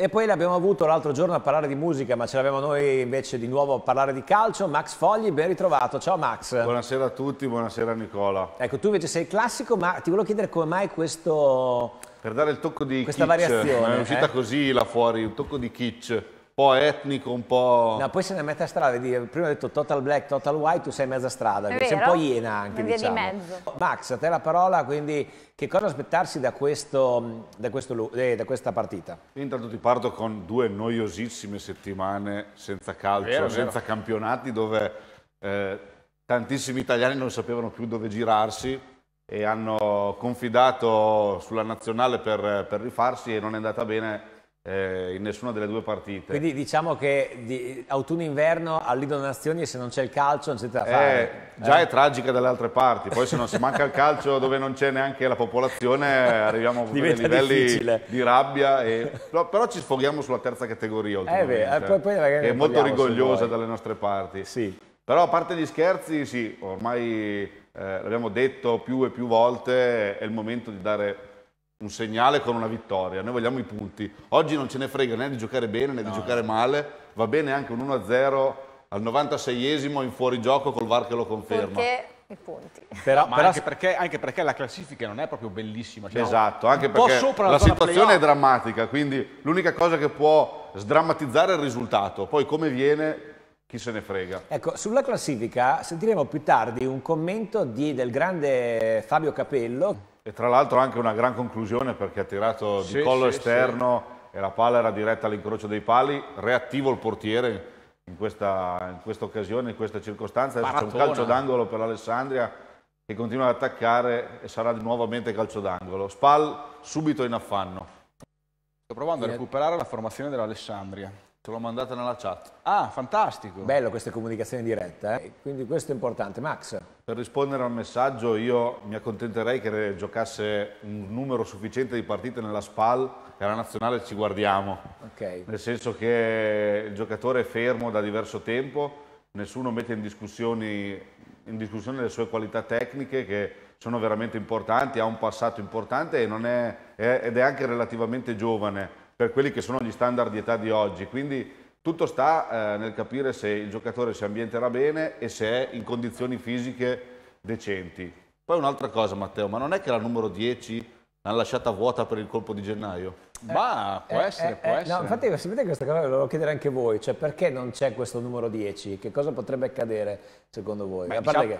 E poi l'abbiamo avuto l'altro giorno a parlare di musica, ma ce l'abbiamo noi invece di nuovo a parlare di calcio. Max Fogli, ben ritrovato. Ciao Max. Buonasera a tutti, buonasera Nicola. Ecco, tu invece sei classico, ma ti volevo chiedere come mai questo... Per dare il tocco di questa kitsch. variazione. È uscita eh? così là fuori, un tocco di kitsch po' etnico, un po'... No, poi se ne mette a strada, prima ho detto total black, total white, tu sei mezza strada, sei un po' iena anche, Una diciamo. di mezzo. Max, a te la parola, quindi che cosa aspettarsi da, questo, da, questo, eh, da questa partita? Intanto ti parto con due noiosissime settimane senza calcio, vero, senza vero. campionati, dove eh, tantissimi italiani non sapevano più dove girarsi e hanno confidato sulla nazionale per, per rifarsi e non è andata bene eh, in nessuna delle due partite. Quindi diciamo che di autunno-inverno al Nazioni se non c'è il calcio non c'è da eh, fare. Eh, già eh. è tragica dalle altre parti, poi se non si manca il calcio dove non c'è neanche la popolazione arriviamo a livelli difficile. di rabbia, e... però, però, ci sfoghiamo sulla terza categoria eh, beh, eh, poi, poi cioè, che è molto rigogliosa dalle nostre parti. Sì. Però a parte gli scherzi, sì, ormai l'abbiamo detto più e più volte, è il momento di dare un segnale con una vittoria, noi vogliamo i punti. Oggi non ce ne frega né di giocare bene né no. di giocare male, va bene anche un 1-0 al 96esimo in fuorigioco col VAR che lo conferma. Perché i punti. Però, no, però anche, perché, anche, perché, la classifica non è proprio bellissima. Cioè esatto, anche perché la, la situazione è drammatica, quindi l'unica cosa che può sdrammatizzare è il risultato, poi come viene chi se ne frega. Ecco, sulla classifica sentiremo più tardi un commento di, del grande Fabio Capello e tra l'altro anche una gran conclusione perché ha tirato di sì, collo sì, esterno sì. e la palla era diretta all'incrocio dei pali, reattivo il portiere in questa, in questa occasione, in questa circostanza. C'è un calcio d'angolo per l'Alessandria che continua ad attaccare e sarà nuovamente calcio d'angolo. Spal subito in affanno. Sto provando a recuperare la formazione dell'Alessandria. Te l'ho mandata nella chat. Ah, fantastico. Bello queste comunicazioni dirette, eh? quindi questo è importante. Max? Per rispondere al messaggio io mi accontenterei che giocasse un numero sufficiente di partite nella SPAL e alla nazionale ci guardiamo. Ok. Nel senso che il giocatore è fermo da diverso tempo, nessuno mette in discussione, in discussione le sue qualità tecniche che sono veramente importanti, ha un passato importante è, ed è anche relativamente giovane per quelli che sono gli standard di età di oggi. Quindi tutto sta eh, nel capire se il giocatore si ambienterà bene e se è in condizioni fisiche decenti. Poi un'altra cosa, Matteo, ma non è che la numero 10 l'ha lasciata vuota per il colpo di gennaio? Eh, ma eh, eh, può eh, essere, può essere. No, infatti, sapete questa cosa, lo volevo chiedere anche voi, cioè perché non c'è questo numero 10? Che cosa potrebbe accadere secondo voi? Beh, diciamo, che...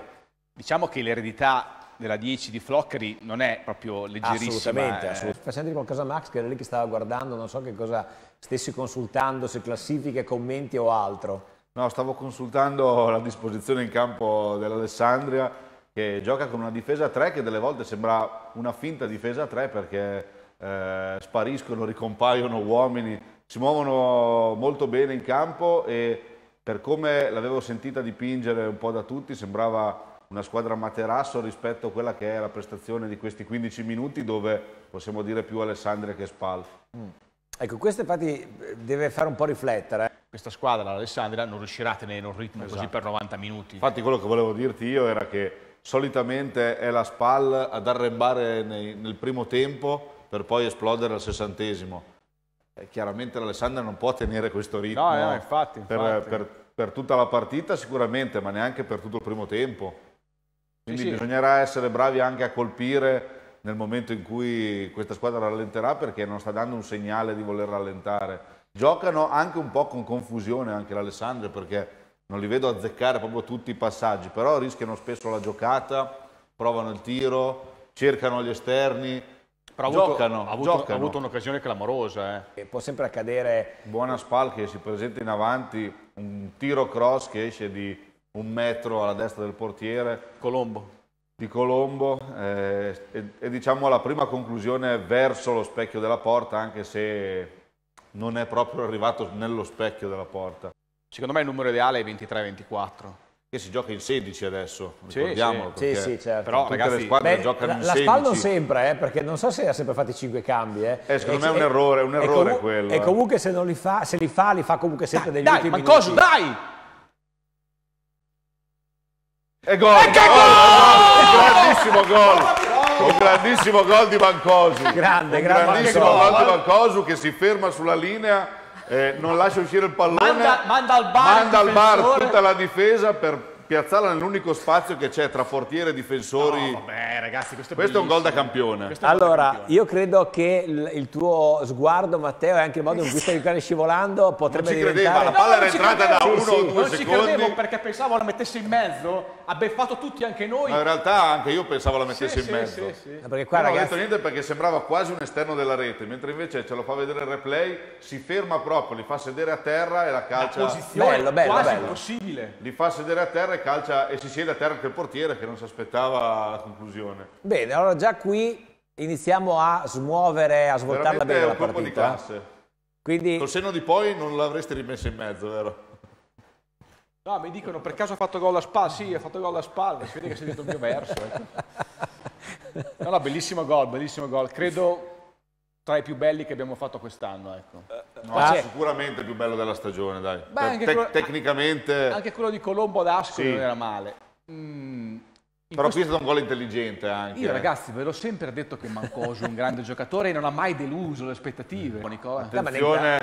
diciamo che l'eredità della 10 di Floccheri non è proprio leggerissima. Assolutamente, eh. assolutamente. Facendo qualcosa Max che era lì che stava guardando, non so che cosa stessi consultando, se classifiche, commenti o altro. No, stavo consultando la disposizione in campo dell'Alessandria che gioca con una difesa 3 che delle volte sembra una finta difesa 3 perché eh, spariscono, ricompaiono uomini, si muovono molto bene in campo e per come l'avevo sentita dipingere un po' da tutti sembrava una squadra materasso rispetto a quella che è la prestazione di questi 15 minuti dove possiamo dire più Alessandria che Spal. Mm. Ecco, questo infatti eh, deve fare un po' riflettere. Questa squadra, l'Alessandria, non riuscirà a tenere un ritmo esatto. così per 90 minuti. Infatti quello che volevo dirti io era che solitamente è la Spal ad arrembare nei, nel primo tempo per poi esplodere al sessantesimo. Eh, chiaramente l'Alessandria non può tenere questo ritmo no, no, infatti, infatti. Per, per, per tutta la partita sicuramente, ma neanche per tutto il primo tempo. Quindi sì, sì. bisognerà essere bravi anche a colpire nel momento in cui questa squadra rallenterà perché non sta dando un segnale di voler rallentare. Giocano anche un po' con confusione anche l'Alessandria perché non li vedo azzeccare proprio tutti i passaggi, però rischiano spesso la giocata, provano il tiro, cercano gli esterni, però giocano, ha avuto, avuto, avuto un'occasione clamorosa. Eh. può sempre accadere... Buona Spal che si presenta in avanti, un tiro cross che esce di un metro alla destra del portiere. Colombo. Di Colombo eh, e, e diciamo la prima conclusione verso lo specchio della porta, anche se non è proprio arrivato nello specchio della porta. Secondo me il numero ideale è 23-24. Che si gioca in 16 adesso, sì, ricordiamolo. Sì, sì, certo. Però Tutte ragazzi, le squadre beh, giocano in la, 16. La Spal sempre, eh, perché non so se ha sempre fatto i 5 cambi. Eh. Eh, secondo e, me è un errore, un errore quello. E eh. comunque se, li fa, se li fa, li fa comunque sempre dai, degli dai, ultimi Mancoso, Dai, e gol! E che gol! gol! Grandissimo gol! un grandissimo gol di Bancosu grande, un grande grandissimo gol di Bancosu che si ferma sulla linea eh, non lascia uscire il pallone manda, manda al bar, manda al bar tutta la difesa per piazzarla nell'unico spazio che c'è tra portiere e difensori. No, vabbè, ragazzi, questo è, questo è un gol da campione. Allora, campione. io credo che il, il, tuo sguardo, Matteo, e anche il modo in cui stai giocando scivolando potrebbe non ci diventare... credeva, la palla no, era entrata da sì, uno sì. o due non secondi. Non ci credevo perché pensavo la mettesse in mezzo, ha beffato tutti, anche noi. Ma in realtà anche io pensavo la mettesse sì, in mezzo. No, perché qua, non ragazzi... ho detto niente perché sembrava quasi un esterno della rete, mentre invece ce lo fa vedere il replay, si ferma proprio, li fa sedere a terra e la calcia... La posizione bello, bello, quasi bello. impossibile. Li fa sedere a terra e portiere calcia e si siede a terra anche il portiere che non si aspettava la conclusione. Bene, allora già qui iniziamo a smuovere, a svoltarla bene la partita. è un colpo di classe. Quindi... Col senno di poi non l'avresti rimessa in mezzo, vero? No, mi dicono per caso ha fatto gol a Spal, sì, ha fatto gol a Spal, si vede che si è detto il mio verso. Ecco. No, no, bellissimo gol, bellissimo gol. Credo tra i più belli che abbiamo fatto quest'anno. Ecco. Eh, eh, no, ah, cioè, sicuramente il più bello della stagione, dai. Beh, anche Te quello, tecnicamente... Anche quello di Colombo ad Ascoli sì. non era male. Mm, Però questo... qui è stato un gol intelligente anche. Io eh. ragazzi ve l'ho sempre detto che Mancoso è un grande giocatore e non ha mai deluso le aspettative. Nicola. Attenzione...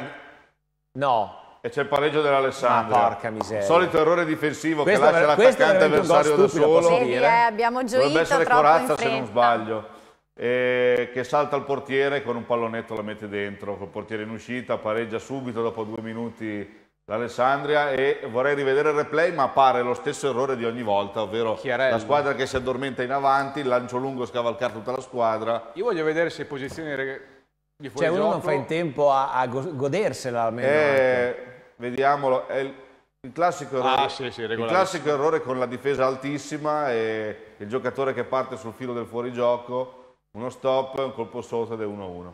No. E c'è il pareggio dell'Alessandro. porca miseria. Il Solito errore difensivo questo che lascia l'attaccante avversario da solo. Sì, eh, abbiamo gioito Dovrebbe essere Corazza se non sbaglio eh, che salta il portiere con un pallonetto la mette dentro, col portiere in uscita, pareggia subito dopo due minuti l'Alessandria e vorrei rivedere il replay ma pare lo stesso errore di ogni volta ovvero Chiarello. la squadra che si addormenta in avanti il lancio lungo scavalcare tutta la squadra io voglio vedere se posizioni di fuori cioè gioco. uno non fa in tempo a, a godersela almeno eh, ecco. vediamolo è il, il, classico, ah, errore, ah, sì, sì, il classico errore con la difesa altissima e il giocatore che parte sul filo del fuorigioco uno stop, un colpo sotto ed è 1-1.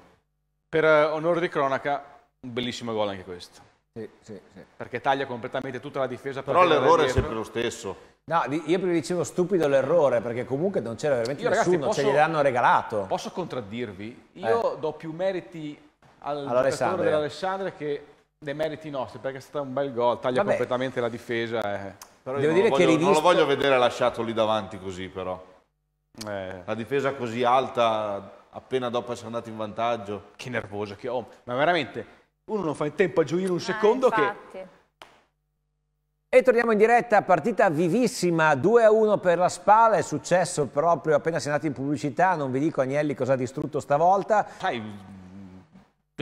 Per eh, onore di cronaca, un bellissimo gol anche questo. Sì, sì, sì. Perché taglia completamente tutta la difesa. Per Però l'errore è sempre lo stesso. No, io prima dicevo stupido l'errore, perché comunque non c'era veramente io, nessuno, ragazzi, cioè, posso, ce gliel'hanno regalato. Posso contraddirvi? Eh. Io eh. do più meriti al giocatore dell'Alessandria che dei meriti nostri, perché è stato un bel gol, taglia Vabbè. completamente la difesa. Eh. Devo dire voglio, che rivisto... Non lo voglio vedere lasciato lì davanti così, però. Eh. La difesa così alta appena dopo essere andato in vantaggio. Che nervoso che ho. Oh, ma veramente, uno non fa il tempo a gioire un ah, secondo ah, che... E torniamo in diretta, partita vivissima, 2-1 per la Spalla, è successo proprio appena si è andati in pubblicità, non vi dico Agnelli cosa ha distrutto stavolta. Sai,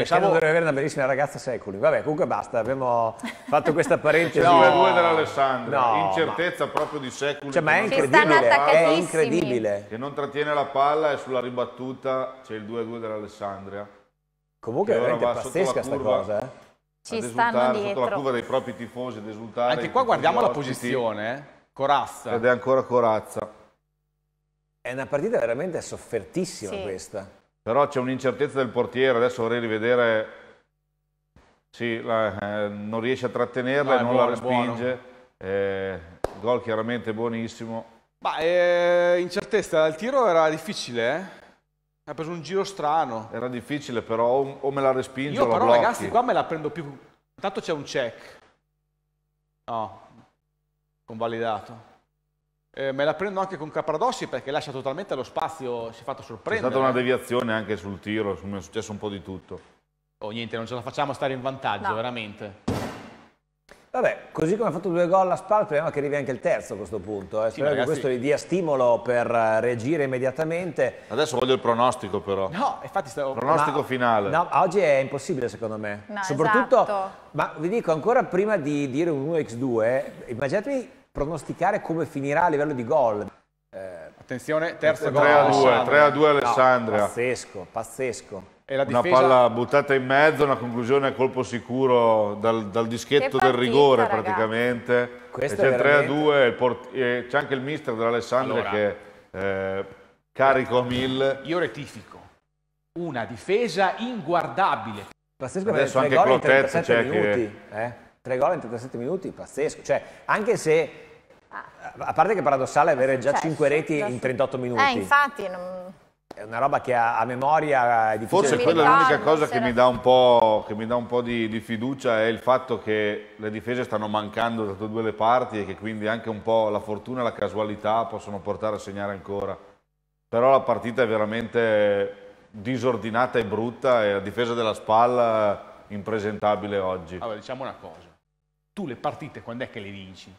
Pensavo... di avere una bellissima ragazza secoli. Vabbè, comunque basta, abbiamo fatto questa parentesi. 2 2 dell'Alessandro, no, incertezza ma... proprio di secoli. Cioè, ma è incredibile, eh. è incredibile. Che non trattiene la palla e sulla ribattuta c'è il 2-2 dell'Alessandria. Comunque è veramente pazzesca sta cosa, eh? Ci stanno dietro. Sotto la curva dei propri tifosi ad esultare. Anche qua guardiamo la posizione, eh? Corazza. Ed è ancora Corazza. È una partita veramente soffertissima sì. questa però c'è un'incertezza del portiere, adesso vorrei rivedere, sì, la, eh, non riesce a trattenerla e ah, non buono, la respinge, eh, gol chiaramente buonissimo. Ma eh, incertezza, il tiro era difficile, eh? ha preso un giro strano. Era difficile però, o, me la respinge Io o la Io però blocchi. ragazzi qua me la prendo più, intanto c'è un check, no, convalidato eh, me la prendo anche con Capradossi perché lascia totalmente lo spazio, si è fatto sorprendere. È stata una deviazione anche sul tiro, mi è successo un po' di tutto. Oh niente, non ce la facciamo stare in vantaggio, no. veramente. Vabbè, così come ha fatto due gol a Spal, speriamo che arrivi anche il terzo a questo punto. Eh. Sì, speriamo ragazzi... che questo gli dia stimolo per eh, reagire immediatamente. Adesso voglio il pronostico però. No, infatti stavo... Pronostico ma, finale. No, oggi è impossibile secondo me. No, Soprattutto, esatto. ma vi dico ancora prima di dire un 1x2, immaginatevi pronosticare come finirà a livello di gol. Eh, Attenzione, terzo 3 gol. A 2, 3 a 2 Alessandria. No, pazzesco, pazzesco. Difesa... Una palla buttata in mezzo, una conclusione a colpo sicuro dal, dal dischetto partita, del rigore ragazzi. praticamente. Questo c'è veramente... 3 a 2, c'è anche il mister dell'Alessandria allora, che eh, carico a mille. Io retifico. una difesa inguardabile. Pazzesco Adesso anche Clotet c'è che... Eh? Tre gol in 37 minuti, pazzesco. Cioè, anche se, a parte che è paradossale avere già cioè, 5 reti in 38 eh, minuti. Eh, infatti, non... È una roba che a, memoria è difficile. Forse quella è l'unica cosa che mi dà un po', dà un po di, di, fiducia è il fatto che le difese stanno mancando da tutte e due le parti e che quindi anche un po' la fortuna e la casualità possono portare a segnare ancora. Però la partita è veramente disordinata e brutta e la difesa della spalla impresentabile oggi. Allora, diciamo una cosa tu le partite quando è che le vinci?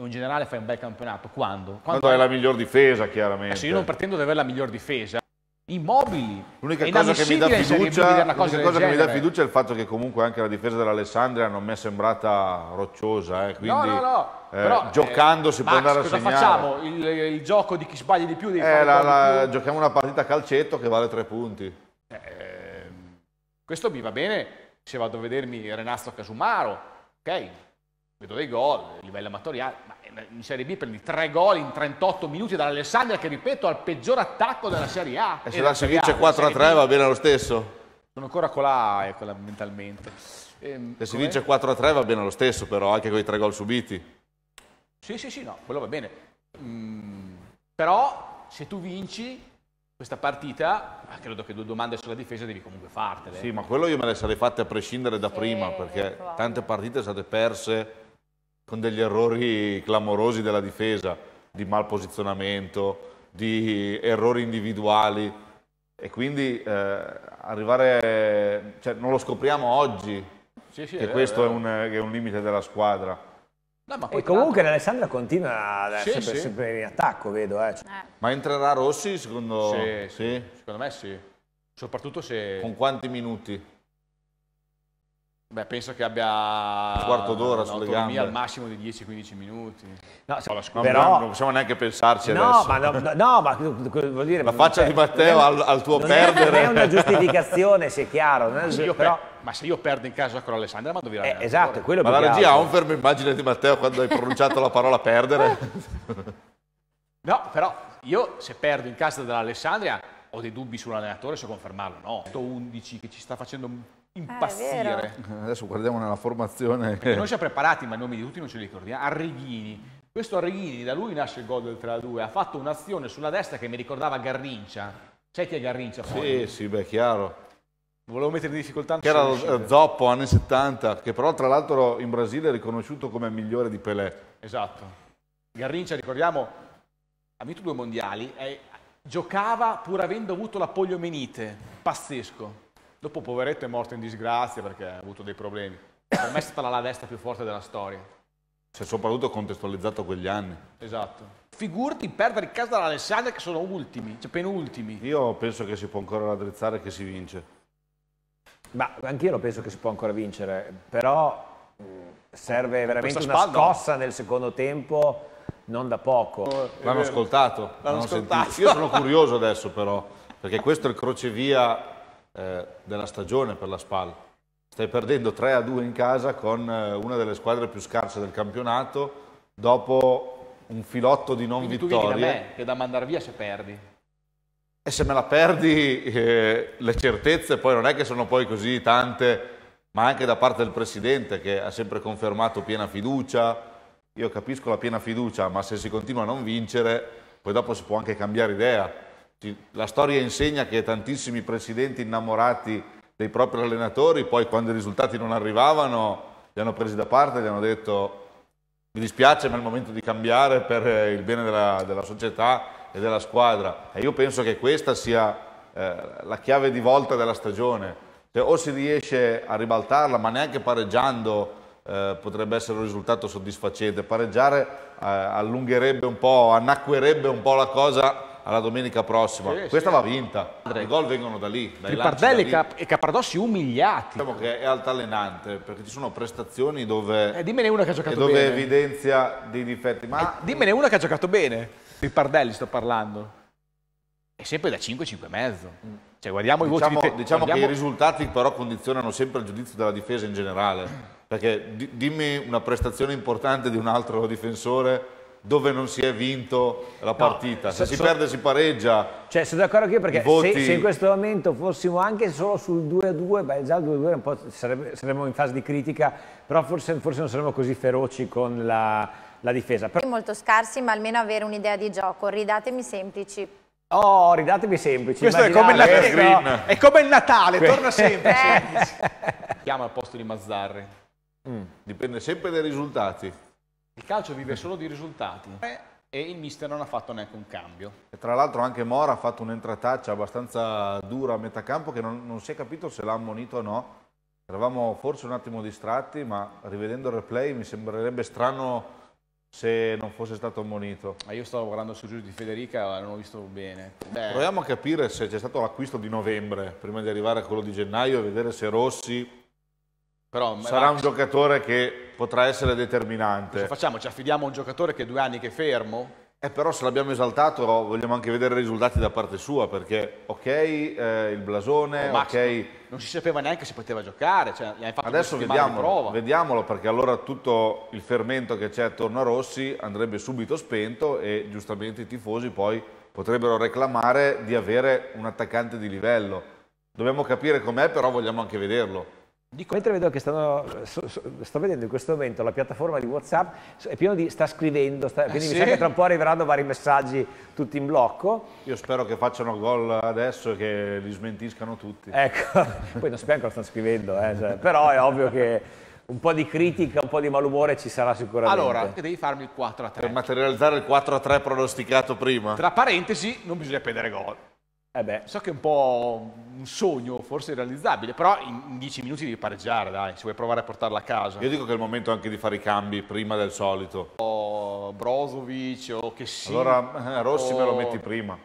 in generale fai un bel campionato, quando? Quando, hai la miglior difesa, chiaramente. Adesso io non pretendo di avere la miglior difesa, immobili. L'unica cosa, che mi, fiducia, cosa, cosa che mi dà fiducia, è il fatto che comunque anche la difesa dell'Alessandria non mi è sembrata rocciosa, eh, quindi no, no, no. Eh, Però, eh, giocando eh, si Max, può andare a cosa segnare. facciamo? Il, il, gioco di chi sbaglia di più? Eh, la, la, più. Giochiamo una partita a calcetto che vale tre punti. Eh, questo mi va bene se vado a vedermi Renato Casumaro, ok? Vedo dei gol a livello amatoriale, ma eh, in Serie B prendi tre gol in 38 minuti dall'Alessandria che ripeto ha il peggior attacco della Serie A. E se eh, la si vince 4 a 3 va bene lo stesso? Sono ancora con la eh, mentalmente. E, ehm, se si vince 4 a 3 va bene lo stesso però, anche con i tre gol subiti. Sì, sì, sì, no, quello va bene. Mm, però se tu vinci questa partita, credo che due domande sulla difesa devi comunque fartele. Sì, ma quello io me le sarei fatte a prescindere da sì, prima, perché tante partite sono state perse con degli errori clamorosi della difesa, di mal posizionamento, di errori individuali e quindi eh, arrivare, cioè, non lo scopriamo oggi sì, sì, che è eh, questo è, eh. un, è un limite della squadra No, e comunque l'Alessandra continua ad essere sì, sempre, sì. sempre, in attacco, vedo. Eh. Cioè. eh. Ma entrerà Rossi secondo... Sì, sì, secondo me sì. Soprattutto se... Con quanti minuti? Beh, penso che abbia un quarto d'ora sulle gambe. al massimo di 10-15 minuti. No, se, no, scuola, però, non possiamo neanche pensarci no, adesso. Ma no, no, ma vuol dire... La faccia cioè, di Matteo al, al, tuo non perdere. Non è una giustificazione, sia chiaro. Non è una giustificazione, però, ma se io perdo in casa con Alessandra, eh, esatto, ma dove la eh, Esatto, quello Ma la regia ha un fermo immagine di Matteo quando hai pronunciato la parola perdere? no, però io se perdo in casa dell'Alessandria ho dei dubbi sull'allenatore se confermarlo no. 11 che ci sta facendo impazzire. Ah, eh, Adesso guardiamo nella formazione. Perché noi ci ha preparati, ma i nomi di tutti non ce li ricordiamo. Arrighini. Questo Arrighini, da lui nasce il gol del 3-2. Ha fatto un'azione sulla destra che mi ricordava Garrincia. Sai chi è Garrincia? Poi? Sì, sì, beh, chiaro. Volevo mettere in difficoltà. Che era Zoppo, anni 70, che però tra l'altro in Brasile è riconosciuto come migliore di Pelé. Esatto. Garrincia, ricordiamo, ha vinto due mondiali. Eh, giocava pur avendo avuto la poliomenite. Pazzesco. Dopo poveretto è morto in disgrazia perché ha avuto dei problemi. Per me è stata la, la destra più forte della storia. Cioè, soprattutto contestualizzato quegli anni. Esatto. Figurati perdere in casa dall'Alessandria che sono ultimi, cioè penultimi. Io penso che si può ancora raddrizzare e che si vince. Ma anch'io lo penso che si può ancora vincere, però mm, serve veramente una scossa nel secondo tempo non da poco. Eh, l'hanno ascoltato, l'hanno ascoltato. Sentito. Io sono curioso adesso però, perché questo è il crocevia eh, della stagione per la SPAL. Stai perdendo 3 a 2 in casa con eh, una delle squadre più scarse del campionato dopo un filotto di non Quindi vittorie. Tu vieni da me, che da mandare via se perdi. E se me la perdi, eh, le certezze poi non è che sono poi così tante, ma anche da parte del presidente che ha sempre confermato piena fiducia. Io capisco la piena fiducia, ma se si continua a non vincere, poi dopo si può anche cambiare idea la storia insegna che tantissimi presidenti innamorati dei propri allenatori, poi quando i risultati non arrivavano, li hanno presi da parte, gli hanno detto mi dispiace ma è il momento di cambiare per eh, il bene della, della società e della squadra. E io penso che questa sia eh, la chiave di volta della stagione. Cioè, o si riesce a ribaltarla, ma neanche pareggiando eh, potrebbe essere un risultato soddisfacente. Pareggiare eh, allungherebbe un po', annacquerebbe un po' la cosa alla domenica prossima. Sì, Questa sì. va vinta. I gol vengono da lì. Tripardelli da lì. e Capardossi umiliati. Diciamo che è altalenante perché ci sono prestazioni dove. Eh, dimmene una che ha giocato dove bene. Dove evidenzia dei difetti. Ma... Eh, dimmene una che ha giocato bene. Tripardelli sto parlando. È sempre da 5, 5 e mezzo. Mm. Cioè, guardiamo diciamo, i voti. diciamo guardiamo... che i risultati però condizionano sempre il giudizio della difesa in generale. Perché dimmi una prestazione importante di un altro difensore dove non si è vinto la partita. No, se, se, si so, perde si pareggia. Cioè, sono d'accordo anche io perché voti... se, se, in questo momento fossimo anche solo sul 2-2, beh già il 2-2 un po saremmo in fase di critica, però forse, forse non saremmo così feroci con la, la difesa. Però... Molto scarsi, ma almeno avere un'idea di gioco. Ridatemi semplici. Oh, ridatemi semplici. Questo è come, eh, Natale, è come il Natale, que torna sempre. Eh. Chiama al posto di Mazzarri. Mm. Dipende sempre dai risultati. Il calcio vive solo di risultati e il mister non ha fatto neanche un cambio. E tra l'altro anche Mora ha fatto un'entrataccia abbastanza dura a metà campo che non, non si è capito se l'ha ammonito o no. Eravamo forse un attimo distratti, ma rivedendo il replay mi sembrerebbe strano se non fosse stato ammonito. Ma io stavo guardando sul giudice di Federica e non ho visto bene. Beh. Proviamo a capire se c'è stato l'acquisto di novembre, prima di arrivare a quello di gennaio, e vedere se Rossi però, Sarà ma... un giocatore che potrà essere determinante. Cosa facciamo? Ci affidiamo a un giocatore che è due anni che è fermo? Eh, però se l'abbiamo esaltato vogliamo anche vedere i risultati da parte sua perché ok eh, il blasone, oh, Max, ok... Non si sapeva neanche se poteva giocare, cioè, adesso vediamolo, vediamolo perché allora tutto il fermento che c'è attorno a Rossi andrebbe subito spento e giustamente i tifosi poi potrebbero reclamare di avere un attaccante di livello. Dobbiamo capire com'è però vogliamo anche vederlo. Dico, mentre vedo che stanno, sto vedendo in questo momento la piattaforma di Whatsapp, è pieno di, sta scrivendo, sta, quindi eh sì? mi sa che tra un po' arriveranno vari messaggi tutti in blocco. Io spero che facciano gol adesso e che li smentiscano tutti. Ecco, poi non spiego cosa stanno scrivendo, eh, cioè, però è ovvio che un po' di critica, un po' di malumore ci sarà sicuramente. Allora, devi farmi il 4 3. Per materializzare il 4 3 pronosticato prima. Tra parentesi, non bisogna perdere gol. Eh beh, so che è un po' un sogno, forse irrealizzabile, però in dieci minuti devi pareggiare, dai, se vuoi provare a portarla a casa. Io dico che è il momento anche di fare i cambi prima del solito. O Brozovic o che sì. Allora eh, Rossi o... me lo metti prima.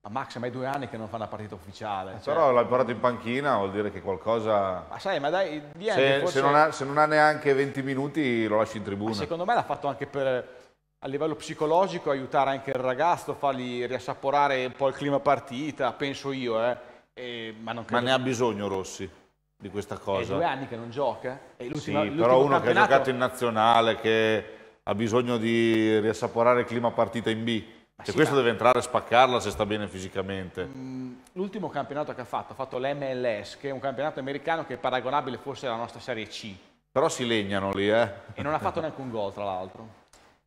Ma Max, ma è due anni che non fa una partita ufficiale. Eh, cioè... Però l'ha portato in panchina, vuol dire che qualcosa... Ma sai, ma dai, vieni, se, forse... se, non ha, se non ha neanche 20 minuti lo lasci in tribuna. Ma secondo me l'ha fatto anche per a livello psicologico aiutare anche il ragazzo, fargli riassaporare un po' il clima partita, penso io, eh. e, ma, ma ne ha bisogno Rossi di questa cosa. È due anni che non gioca. Eh. È sì, però uno campionato... che ha giocato in nazionale, che ha bisogno di riassaporare il clima partita in B. Ma cioè, sì, questo ma... deve entrare a spaccarla se sta bene fisicamente. Mm, l'ultimo campionato che ha fatto, ha fatto l'MLS, che è un campionato americano che è paragonabile forse alla nostra Serie C. Però si legnano lì, eh. E non ha fatto neanche un gol, tra l'altro.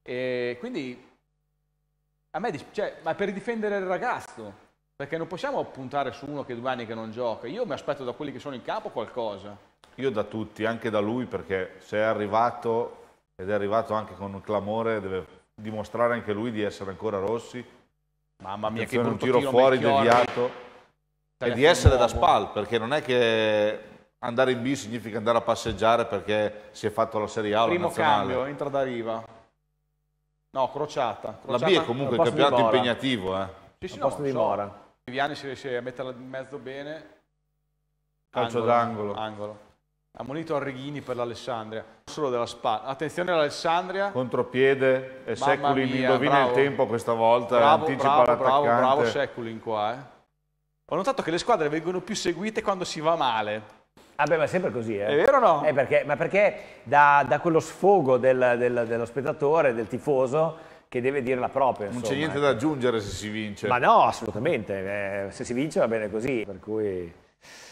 E quindi a me dice, cioè, ma per difendere il ragazzo, perché non possiamo puntare su uno che due anni che non gioca. Io mi aspetto da quelli che sono in campo qualcosa. Io da tutti, anche da lui, perché se è arrivato ed è arrivato anche con un clamore, deve dimostrare anche lui di essere ancora Rossi. Mamma mia, Attenzione, che un tiro, tiro fuori Melchiorre. deviato e di essere nuovo. da spal, perché non è che andare in B significa andare a passeggiare perché si è fatto la Serie A Primo nazionale. cambio, entra da riva. No, crociata. crociata. La B è comunque un campionato impegnativo. Eh. Sì, sì, no, posto di so. Viviani si riesce a metterla in mezzo bene. Calcio d'angolo. Angolo. Ha munito Arrighini per l'Alessandria. Solo della Spalla. Attenzione all'Alessandria. Contropiede. E eh, Seculin indovina bravo. il tempo questa volta. Bravo, anticipa bravo, bravo, bravo Seculin qua. Eh. Ho notato che le squadre vengono più seguite quando si va male. Ah beh, ma è sempre così, eh. È vero o no? È eh, perché, ma perché da, da quello sfogo del- del- dello spettatore, del tifoso, che deve dire la propria, Non c'è niente ecco. da aggiungere se si vince. Ma no, assolutamente, eh, se si vince va bene così, per cui...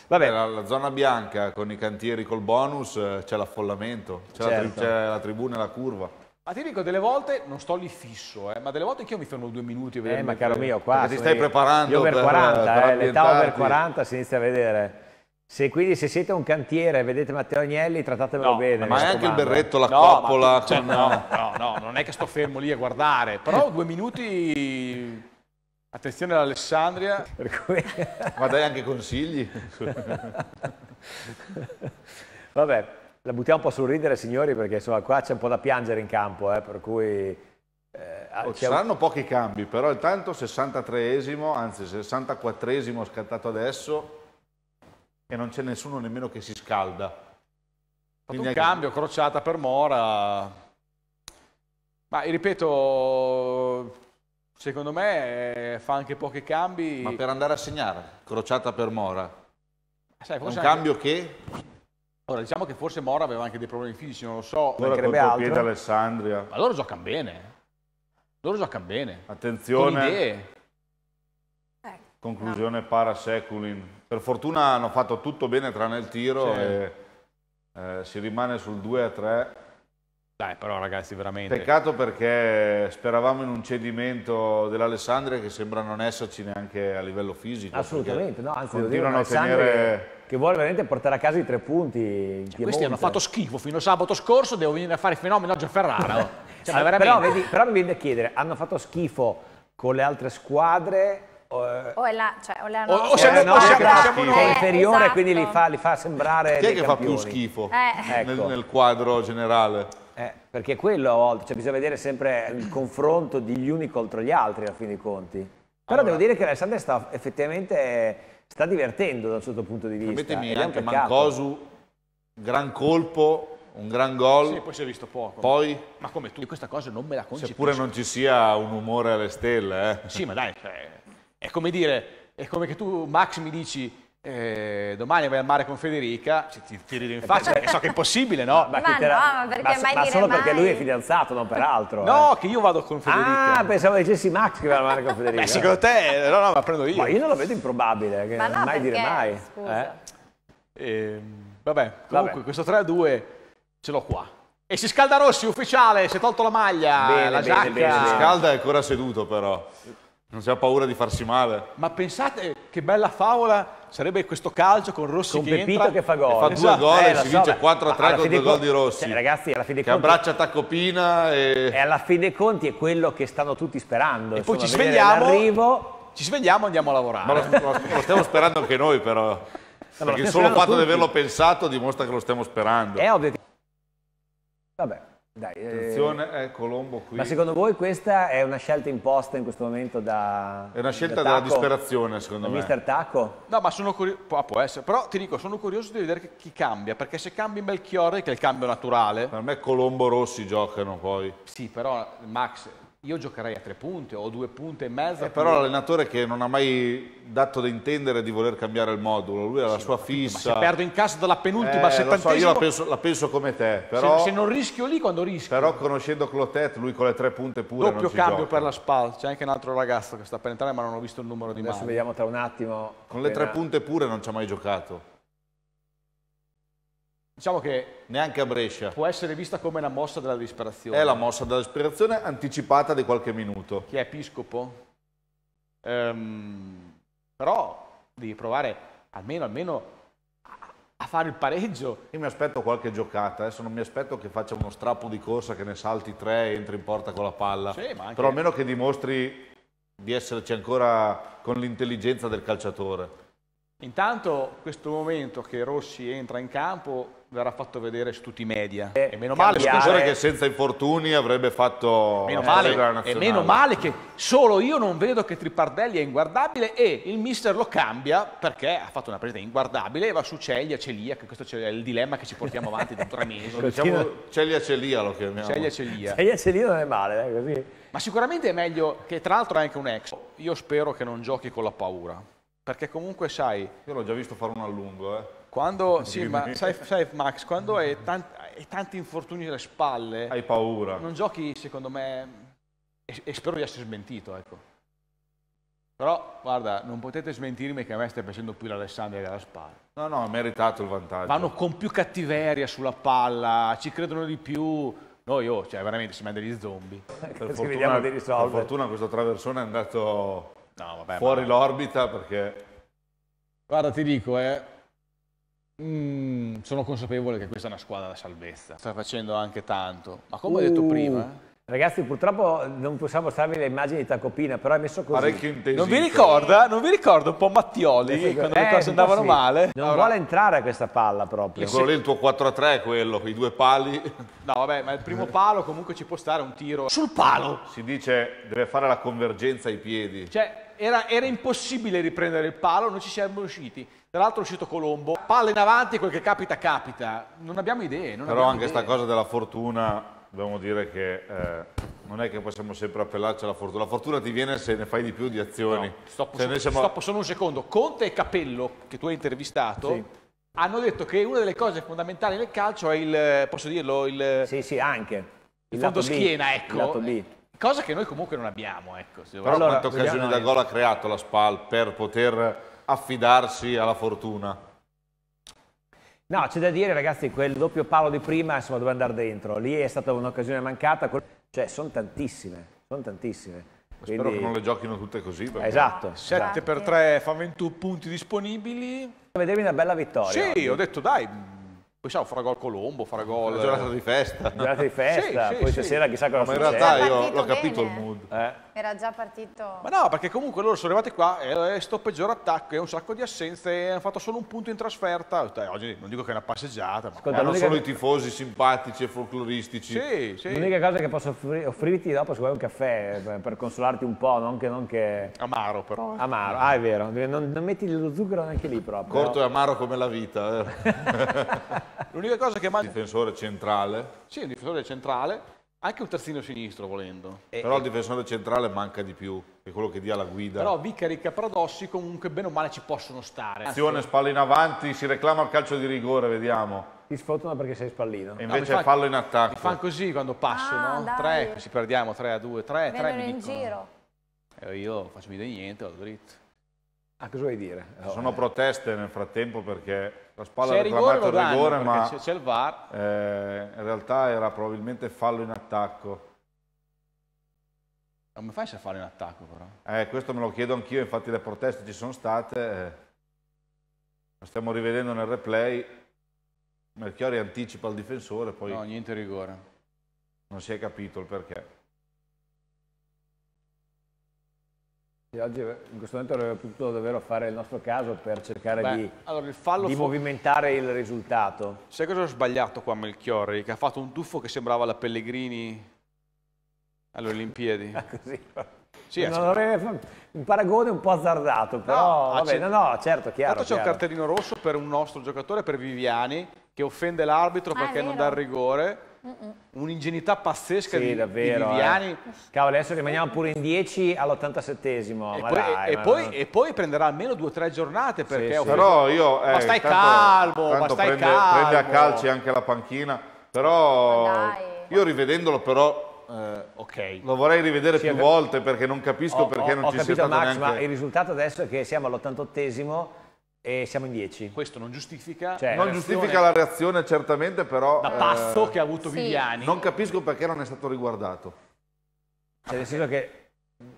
Vabbè, La, la zona bianca con i cantieri col bonus eh, c'è l'affollamento, c'è, la, tri- certo. c'è la tribuna e la curva. Ma ti dico, delle volte non sto lì fisso, eh, ma delle volte anch'io mi fermo due minuti a vedere. Eh, ma caro mio, qua... Perché ti stai preparando Io per 40, per eh, l'età over 40 si inizia a vedere. Se, quindi se siete un cantiere e vedete Matteo Agnelli, trattatemelo no, bene. Ma è anche il berretto, la no, coppola. Ma, cioè, no, no, no, non è che sto fermo lì a guardare. Però due minuti. Attenzione all'Alessandria. Cui... ma dai anche consigli. Vabbè, la buttiamo un po' sul ridere, signori, perché insomma qua c'è un po' da piangere in campo, eh, per cui. Eh, oh, Ci saranno un... pochi cambi, però intanto 63esimo, anzi 64esimo scattato adesso e non c'è nessuno nemmeno che si scalda. Quindi un cambio, crociata per Mora. Ma ripeto, secondo me eh, fa anche pochi cambi. Ma per andare a segnare, crociata per Mora. Eh, sai, un anche... cambio che... Ora, diciamo che forse Mora aveva anche dei problemi fisici, non lo so. Allora, col piede Alessandria. Ma loro giocano bene. Loro giocano bene. Attenzione. Con idee. Eh, Conclusione no. para seculin per fortuna hanno fatto tutto bene tranne il tiro sì. e eh, si rimane sul 2 a 3. Dai, però ragazzi, veramente. Peccato perché speravamo in un cedimento dell'Alessandria che sembra non esserci neanche a livello fisico. Assolutamente, no, anzi, continuano a tenere... che vuole veramente portare a casa i tre punti. Cioè, questi hanno fatto schifo fino a sabato scorso, devo venire a fare fenomeno oggi a Ferrara. Oh. cioè, veramente... però, vedi, però mi viene da chiedere, hanno fatto schifo con le altre squadre eh, o è la, cioè, o la nostra. O, o siamo, o siamo, siamo noi. È inferiore, esatto. quindi li esatto. fa, li fa sembrare Chi è che campioni? fa più schifo eh. Ecco. nel, nel, quadro generale? Eh, perché quello a volte, cioè, bisogna vedere sempre il confronto degli uni contro gli altri, alla fine dei conti. Però allora. devo dire che Alessandria sta effettivamente sta divertendo da un certo punto di vista. Permettetemi anche Mancosu, gran colpo, un gran gol. Sì, poi si è visto poco. Poi? Ma come tu, questa cosa non me la concepisco. Seppure non ci sia un umore alle stelle. Eh. Sì, ma dai, cioè... È come dire, è come che tu, Max, mi dici eh, domani vai al mare con Federica, ci ti rido in eh, faccia, so che è impossibile, no? Ma, ma, no, perché ma, ma solo mai. perché lui è fidanzato, non per altro. No, eh. che io vado con ah, Federica. Ah, pensavo dicessi Max che va al mare con Federica. Beh, secondo te, no, no, ma prendo io. Ma io non lo vedo improbabile, che ma no, mai perché, dire mai. Eh? Ehm, vabbè, comunque vabbè. questo 3-2 ce l'ho qua. E si scalda Rossi, ufficiale, si è tolto la maglia, bene, la bene, giacca. Bene, si scalda è ancora seduto però. Non si ha paura di farsi male. Ma pensate che bella favola sarebbe questo calcio con Rossi con che Pepito che fa gol. Fa due esatto. gol eh, e si so, vince 4 a 3 con due gol di Rossi. Cioè, ragazzi, alla fine che conti, abbraccia Tacopina e... e alla fine dei conti è quello che stanno tutti sperando. E insomma, poi ci svegliamo. Ci svegliamo e andiamo a lavorare. Ma lo, lo stiamo sperando anche noi però. No, perché il solo fatto tutti. di averlo pensato dimostra che lo stiamo sperando. È ovvio che... Vabbè. Dai, eh, Attenzione, eh, Colombo qui. Ma secondo voi questa è una scelta imposta in questo momento da... È una scelta da della disperazione, secondo me. Mister Tacco? No, ma sono curioso... può essere. Però ti dico, sono curioso di vedere chi cambia, perché se cambi Melchiorre, che è il cambio naturale... Per me Colombo Rossi giocano poi. Sì, però Max, io giocherei a tre punte o due punte e mezza. Eh, più... però l'allenatore che non ha mai dato da intendere di voler cambiare il modulo, lui ha la sua fissa. Ma se perdo in casa dalla penultima eh, settantina. So, io la penso, la penso, come te, però... Se, se, non rischio lì, quando rischio? Però conoscendo Clotet, lui con le tre punte pure Doppio cambio gioca. per la SPAL, c'è anche un altro ragazzo che sta per entrare ma non ho visto il numero di Adesso mano. Adesso vediamo tra un attimo. Con appena... le tre punte pure non ci ha mai giocato. Diciamo che neanche a Brescia. Può essere vista come la mossa della disperazione. È la mossa della disperazione anticipata di qualche minuto. Chi è episcopo. Ehm, però devi provare almeno, almeno a fare il pareggio. Io mi aspetto qualche giocata, adesso non mi aspetto che faccia uno strappo di corsa, che ne salti tre e entri in porta con la palla. Sì, anche... Però almeno che dimostri di esserci ancora con l'intelligenza del calciatore. Intanto questo momento che Rossi entra in campo verrà fatto vedere su tutti i media. Eh, e, meno male, pensare che senza infortuni avrebbe fatto meno male, E meno male che solo io non vedo che Tripardelli è inguardabile e il mister lo cambia perché ha fatto una presa inguardabile e va su Celia Celia, che questo è il dilemma che ci portiamo avanti da tre mesi. diciamo, Celia Celia lo chiamiamo. Celia Celia. Celia Celia non è male, dai, eh, così. Ma sicuramente è meglio che tra l'altro è anche un ex. Io spero che non giochi con la paura, perché comunque sai... Io l'ho già visto fare un allungo, eh. Quando, sì, ma sai, sai, Max, quando hai, tanti, hai tanti infortuni alle spalle... Hai paura. Non giochi, secondo me, e, e spero di essere smentito, ecco. Però, guarda, non potete smentirmi che a me stai piacendo più l'Alessandria che la Spalla. No, no, ha meritato il vantaggio. Vanno con più cattiveria sulla palla, ci credono di più. Noi, oh, cioè, veramente siamo degli zombie. per, fortuna, per fortuna questo traversone è andato no, vabbè, fuori ma... l'orbita perché... Guarda, ti dico, eh, Mm, sono consapevole che questa è una squadra da salvezza. Sta facendo anche tanto. Ma come uh. ho detto prima... Eh? Ragazzi, purtroppo non possiamo mostrarvi le immagini di Tacopina, però è messo così. Non vi ricorda? Non vi ricorda un po' Mattioli sì, quando le cose eh, andavano sì. male? Non allora... vuole entrare a questa palla proprio. E quello lì il tuo 4 3 quello, i due pali. No, vabbè, ma il primo palo comunque ci può stare un tiro sul palo. Si dice deve fare la convergenza ai piedi. Cioè, era, era, impossibile riprendere il palo, non ci siamo riusciti. Tra l'altro è uscito Colombo, palla in avanti, quel che capita, capita. Non abbiamo idee. Non Però abbiamo anche questa cosa della fortuna, dobbiamo dire che eh, non è che possiamo sempre appellarci alla fortuna. La fortuna ti viene se ne fai di più di azioni. No, stop, se siamo... stop, solo un secondo. Conte e Capello, che tu hai intervistato, sì. hanno detto che una delle cose fondamentali nel calcio è il, eh, posso dirlo, il... Sì, sì, anche. Il, il fondo schiena, ecco. Il lato B cosa che noi comunque non abbiamo. Ecco, se Però allora, quante occasioni da gol ha creato la Spal per poter affidarsi alla fortuna? No, c'è da dire ragazzi, quel doppio palo di prima insomma, doveva andare dentro, lì è stata un'occasione mancata, cioè sono tantissime, sono tantissime. Spero che non le giochino tutte così. Perché... Esatto. 7 esatto. per 3 fa 21 punti disponibili. Vedevi una bella vittoria. Sì, ho detto dai, poi sa, farà gol Colombo, farà gol... Una eh, giornata di festa. Una giornata di festa, sì, poi sì, stasera sì. chissà cosa succede. Ma in realtà io l'ho capito il mood. Eh? Era già partito... Ma no, perché comunque loro sono arrivati qua, è sto peggior attacco, è un sacco di assenze, hanno fatto solo un punto in trasferta. Eh, oggi non dico che è una passeggiata, ma Ascolta, eh, non sono che... i tifosi simpatici e folcloristici. Sì, sì. L'unica cosa che posso offrirti dopo se vuoi un caffè, per consolarti un po', non che... Non che... Amaro però. Amaro, ah è vero, non, non metti lo zucchero neanche lì proprio. Corto e amaro come la vita. Eh. L'unica cosa che manca... Difensore centrale? Sì, un difensore centrale, anche un terzino sinistro volendo. E, eh, Però e... il eh. difensore centrale manca di più, è quello che dia la guida. Però Vicari e Capradossi comunque bene o male ci possono stare. Azione, spalla in avanti, si reclama il calcio di rigore, vediamo. Ti sfortuna perché sei spallino. E invece no, fa... fallo in attacco. Mi fanno così quando passo, ah, no? Tre, ci perdiamo tre a due, 2, 3, 3 mi dicono. in giro. E eh, io faccio mica niente, vado dritto. Ah, cosa vuoi dire? Ci sono eh. proteste nel frattempo perché la spalla ha reclamato il rigore, ma c'è il VAR. Eh, in realtà era probabilmente fallo in attacco. Come fai se fallo in attacco però? Eh, questo me lo chiedo anch'io, infatti le proteste ci sono state. Eh. Lo stiamo rivedendo nel replay. Melchiori anticipa il difensore, poi... No, niente rigore. Non si è capito il perché. oggi in questo momento avrebbe potuto davvero fare il nostro caso per cercare Beh, di, allora di movimentare il risultato. Sai cosa ho sbagliato qua Melchiorri? Che ha fatto un tuffo che sembrava la Pellegrini alle Olimpiadi. ah, così. Sì, avrei... un paragone un po' azzardato, però no, vabbè, no, no, certo, chiaro. Tanto c'è un cartellino rosso per un nostro giocatore, per Viviani, che offende l'arbitro ah, perché non dà il rigore Un'ingenuità pazzesca sì, di, davvero, di Viviani. Eh. Cavolo, adesso rimaniamo pure in 10 all'87esimo. E, poi, e, poi, e poi prenderà almeno 2-3 giornate perché... Sì, sì. Però io... Eh, ma stai tanto, calmo, tanto ma stai prende, calmo. Prende a calci anche la panchina, però... Io rivedendolo però Uh, okay. Eh, lo vorrei rivedere sì, più volte perché non capisco ho, perché ho, non ho ci capito, sia stato Max, neanche... ma il risultato adesso è che siamo all'88esimo e siamo in 10. Questo non giustifica... Cioè, non reazione... giustifica la reazione certamente, però... Da passo eh, che ha avuto sì. Viviani. Non capisco perché non è stato riguardato. Cioè, nel senso che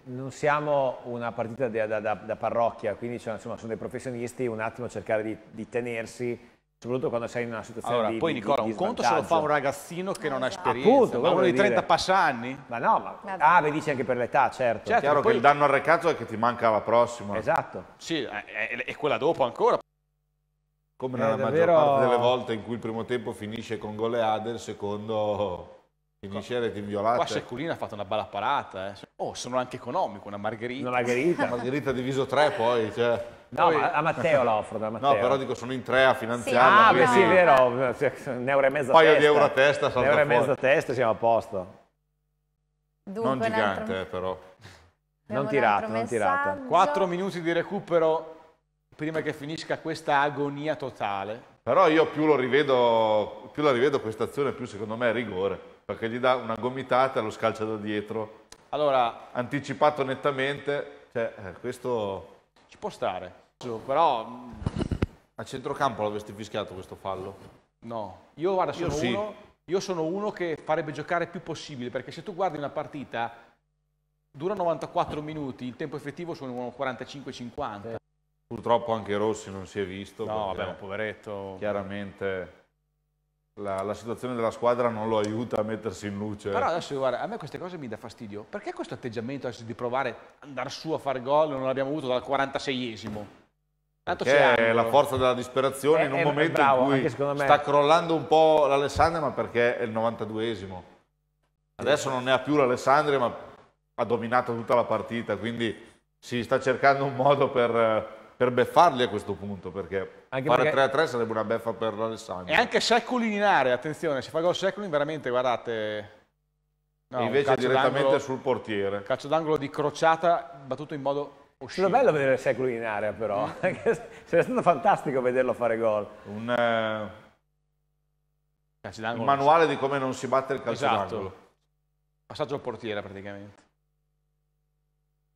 non siamo una partita da, da, da parrocchia, quindi insomma, sono dei professionisti, un attimo cercare di, di tenersi soprattutto quando sei in una situazione allora, di poi Nicola, di, di un conto se lo fa un ragazzino che non ha esperienza, Appunto, ma uno di 30 anni? Ma no, ma ah, beh, dici anche per l'età, certo. certo. chiaro poi... che il danno arrecato è che ti manca la prossima. Esatto. Sì, eh, eh, e quella dopo ancora. Come nella eh, davvero... maggior parte delle volte in cui il primo tempo finisce con gole goleade, il secondo finisce reti inviolate. Qua Seculina ha fatto una bella parata. Eh. Oh, sono anche economico, una margherita. Una margherita. una margherita diviso tre poi, cioè. No, Poi... a Matteo la offro, da Matteo. No, però dico sono in tre a finanziarla. Sì. Ah, quindi... beh, sì, è vero, un euro e mezzo a testa. Un paio di euro a testa. Un euro e mezzo a testa siamo a posto. Dunque, non gigante, però. non tirato, non tirato. Quattro minuti di recupero prima che finisca questa agonia totale. Però io più, lo rivedo, più la rivedo questa azione, più secondo me è rigore, perché gli dà una gomitata e lo scalcia da dietro. Allora, anticipato nettamente, cioè, eh, questo ci può stare. Però mm, a centrocampo l'avresti fischiato questo fallo? No, io guarda, sono, io sì. uno, io sono uno che farebbe giocare più possibile, perché se tu guardi una partita, dura 94 minuti, il tempo effettivo sono 45-50. Purtroppo anche Rossi non si è visto. No, vabbè, poveretto. Chiaramente la, la, situazione della squadra non lo aiuta a mettersi in luce. Però adesso guarda, a me queste cose mi dà fastidio. Perché questo atteggiamento adesso di provare ad andare su a fare gol non l'abbiamo avuto dal 46esimo? Tanto è la forza della disperazione è, eh, in un è, eh, eh, momento bravo, in cui sta crollando un po' l'Alessandria ma perché è il 92esimo. Adesso non ne ha più l'Alessandria ma ha dominato tutta la partita quindi si sta cercando un modo per per beffarli a questo punto, perché anche fare perché... 3-3 sarebbe una beffa per l'Alessandro. E anche Secoli in area, attenzione, se fa gol Secoli veramente, guardate... No, invece direttamente sul portiere. Calcio d'angolo di crociata, battuto in modo uscito. Uscire. bello vedere Secoli in area però, mm. sarebbe stato fantastico vederlo fare gol. Un, eh, un manuale di come non si batte il calcio esatto. d'angolo. Passaggio al portiere praticamente.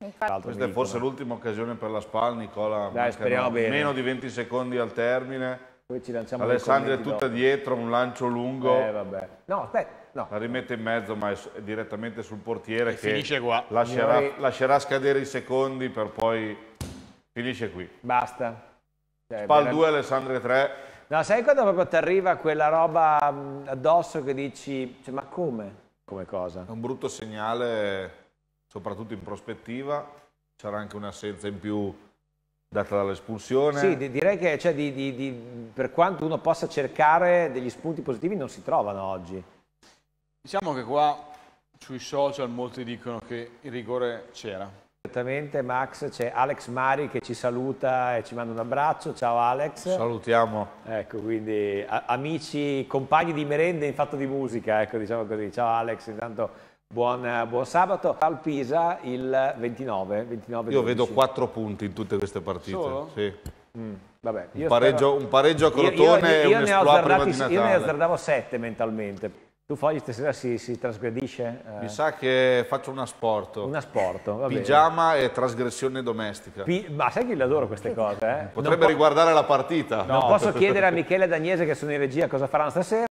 Infatti, Questa è forse l'ultima occasione per la SPAL, Nicola. Dai, speriamo bene. Meno di 20 secondi al termine. Poi ci lanciamo Alessandra è tutta dopo. dietro, un lancio lungo. Eh, vabbè. No, aspetta. No. La rimette in mezzo, ma è direttamente sul portiere e che lascerà, Noi... lascerà, scadere i secondi per poi finisce qui. Basta. Cioè, SPAL veramente... 2, Alessandria 3. No, sai quando proprio ti arriva quella roba addosso che dici, cioè, ma come? Come cosa? È un brutto segnale soprattutto in prospettiva, c'era anche un'assenza in più data dall'espulsione. Sì, direi che cioè, di, di, di, per quanto uno possa cercare degli spunti positivi non si trovano oggi. Diciamo che qua sui social molti dicono che il rigore c'era. Certamente Max, c'è Alex Mari che ci saluta e ci manda un abbraccio, ciao Alex. Salutiamo. Ecco, quindi amici, compagni di merende in fatto di musica, ecco diciamo così, ciao Alex, intanto Buon, eh, buon, sabato. Al Pisa il 29. 29 io vedo 4 punti in tutte queste partite. Sì. Mm, vabbè, un, pareggio, spero... un, pareggio, a Crotone e un esploit prima di Natale. Io ne azzardavo 7 mentalmente. Tu Fogli stasera si, si trasgredisce? Eh. Mi sa che faccio una sporto. Una sporto, va Pigiama e trasgressione domestica. Pi ma sai che io adoro queste cose, eh? Potrebbe non riguardare la partita. No. Non posso chiedere a Michele Dagnese che sono in regia cosa faranno stasera.